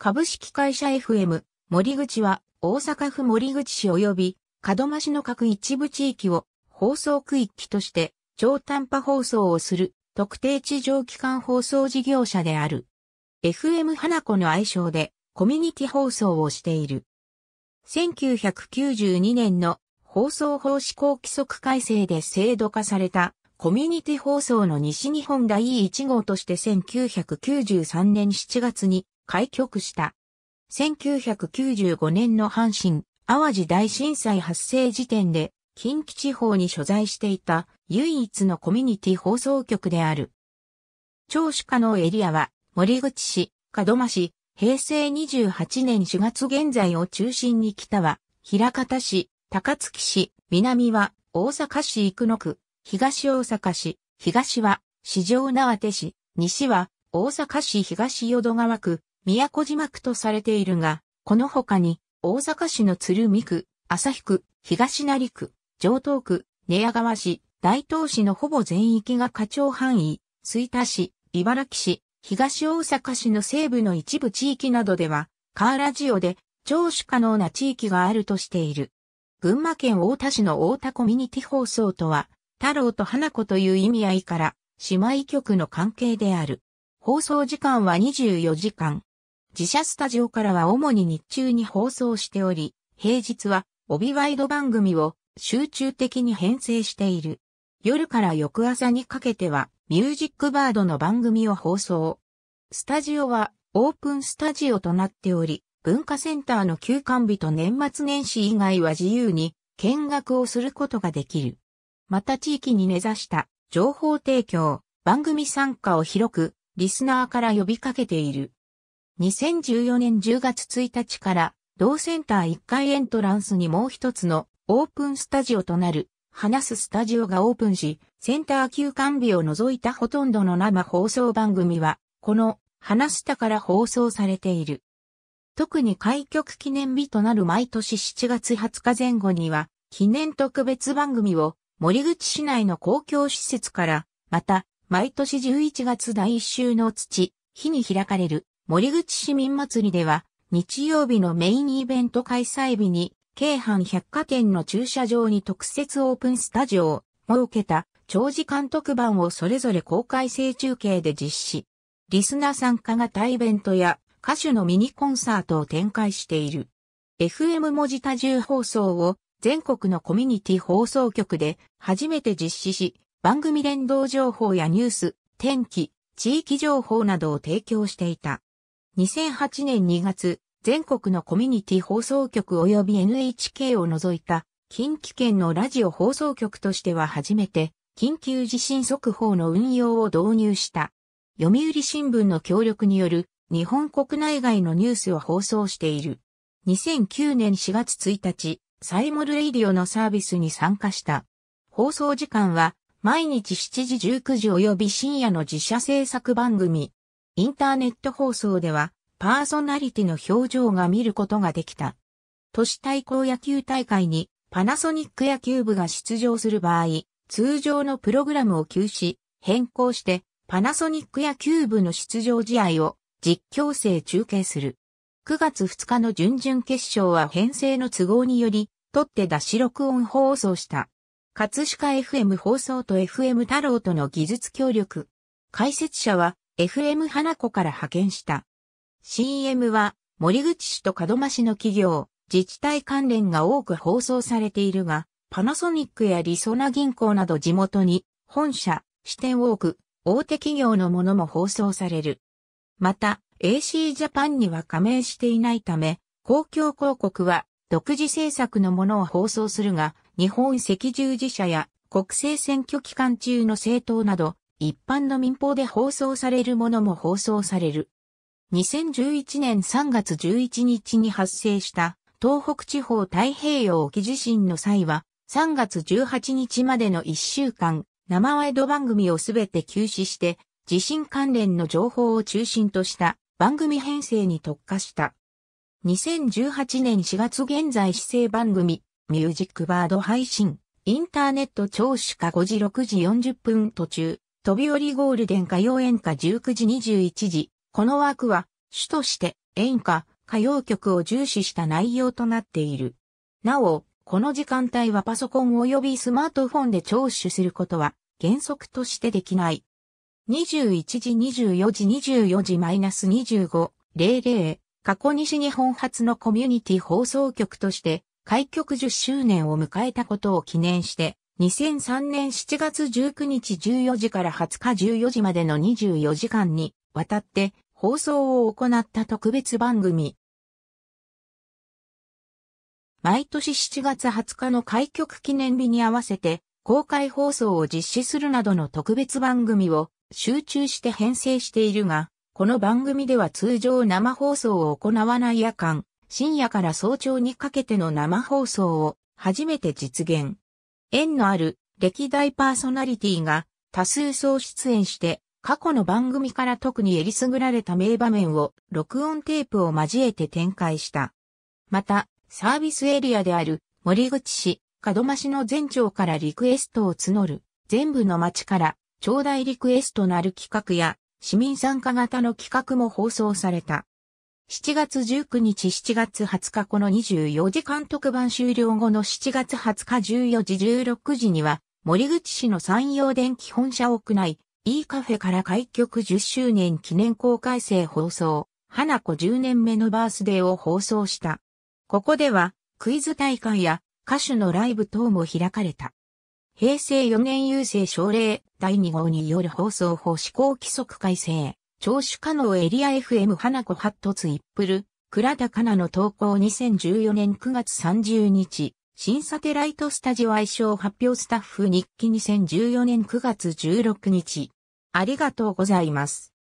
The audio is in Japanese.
株式会社 FM 森口は大阪府森口市及び門真市の各一部地域を放送区域として超短波放送をする特定地上機関放送事業者である。FM 花子の愛称でコミュニティ放送をしている。1992年の放送法施行規則改正で制度化されたコミュニティ放送の西日本第1号として1993年7月に開局した。1995年の阪神、淡路大震災発生時点で、近畿地方に所在していた唯一のコミュニティ放送局である。聴取可能エリアは、森口市、門真市、平成28年4月現在を中心に北は、平方市、高槻市、南は、大阪市生野区、東大阪市、東は、四条縄手市、西は、大阪市東淀川区、宮古島区とされているが、この他に、大阪市の鶴見区、旭区、東成区、上東区、寝屋川市、大東市のほぼ全域が課長範囲、吹田市、茨城市、東大阪市の西部の一部地域などでは、カーラジオで聴取可能な地域があるとしている。群馬県太田市の太田コミュニティ放送とは、太郎と花子という意味合いから、姉妹局の関係である。放送時間は24時間。自社スタジオからは主に日中に放送しており、平日は帯ワイド番組を集中的に編成している。夜から翌朝にかけてはミュージックバードの番組を放送。スタジオはオープンスタジオとなっており、文化センターの休館日と年末年始以外は自由に見学をすることができる。また地域に根ざした情報提供、番組参加を広くリスナーから呼びかけている。2014年10月1日から同センター1階エントランスにもう一つのオープンスタジオとなる話すスタジオがオープンし、センター休館日を除いたほとんどの生放送番組は、この話したから放送されている。特に開局記念日となる毎年7月20日前後には、記念特別番組を森口市内の公共施設から、また、毎年11月第1週の土、日に開かれる森口市民祭りでは、日曜日のメインイベント開催日に、京阪百貨店の駐車場に特設オープンスタジオを設けた長時間特番をそれぞれ公開生中継で実施。リスナー参加型イベントや歌手のミニコンサートを展開している。FM 文字多重放送を全国のコミュニティ放送局で初めて実施し、番組連動情報やニュース、天気、地域情報などを提供していた。2008年2月、全国のコミュニティ放送局及び NHK を除いた近畿圏のラジオ放送局としては初めて緊急地震速報の運用を導入した。読売新聞の協力による日本国内外のニュースを放送している。2009年4月1日、サイモルレイディオのサービスに参加した。放送時間は毎日7時19時及び深夜の自社制作番組、インターネット放送では、パーソナリティの表情が見ることができた。都市対抗野球大会にパナソニック野球部が出場する場合、通常のプログラムを休止、変更して、パナソニック野球部の出場試合を実況生中継する。9月2日の準々決勝は編成の都合により、取って出し録音放送した。葛飾 FM 放送と FM 太郎との技術協力。解説者は、FM 花子から派遣した。CM は森口市と門真市の企業、自治体関連が多く放送されているが、パナソニックやリソナ銀行など地元に本社、支店を置く大手企業のものも放送される。また、AC ジャパンには加盟していないため、公共広告は独自制作のものを放送するが、日本赤十字社や国政選挙期間中の政党など、一般の民放で放送されるものも放送される。2011年3月11日に発生した東北地方太平洋沖地震の際は3月18日までの1週間生ワイド番組をすべて休止して地震関連の情報を中心とした番組編成に特化した。2018年4月現在市政番組ミュージックバード配信インターネット聴取か5時6時40分途中飛び降りゴールデン歌謡演歌19時21時。この枠は、主として演歌、歌謡曲を重視した内容となっている。なお、この時間帯はパソコン及びスマートフォンで聴取することは原則としてできない。21時24時24時マイナス25、00、過去西日本初のコミュニティ放送局として、開局10周年を迎えたことを記念して、2003年7月19日14時から20日14時までの24時間にわたって放送を行った特別番組。毎年7月20日の開局記念日に合わせて公開放送を実施するなどの特別番組を集中して編成しているが、この番組では通常生放送を行わない夜間、深夜から早朝にかけての生放送を初めて実現。縁のある歴代パーソナリティが多数総出演して過去の番組から特にえりすぐられた名場面を録音テープを交えて展開した。また、サービスエリアである森口市、門真市の全町からリクエストを募る全部の町から頂戴リクエストのある企画や市民参加型の企画も放送された。7月19日7月20日この24時間特番終了後の7月20日14時16時には、森口市の山陽電機本社屋内、E カフェから開局10周年記念公開生放送、花子10年目のバースデーを放送した。ここでは、クイズ大会や歌手のライブ等も開かれた。平成4年郵政奨励第2号による放送法施行規則改正。聴取可能エリア FM 花子ハットツイップル、倉田かなの投稿2014年9月30日、新サテライトスタジオ愛称発表スタッフ日記2014年9月16日。ありがとうございます。